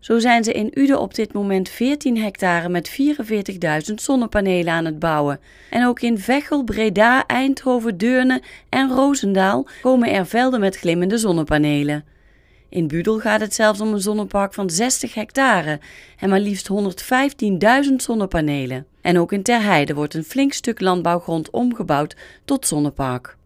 Zo zijn ze in Uden op dit moment 14 hectare met 44.000 zonnepanelen aan het bouwen. En ook in Veghel, Breda, Eindhoven, Deurne en Roosendaal komen er velden met glimmende zonnepanelen. In Budel gaat het zelfs om een zonnepark van 60 hectare en maar liefst 115.000 zonnepanelen. En ook in Terheide wordt een flink stuk landbouwgrond omgebouwd tot zonnepark.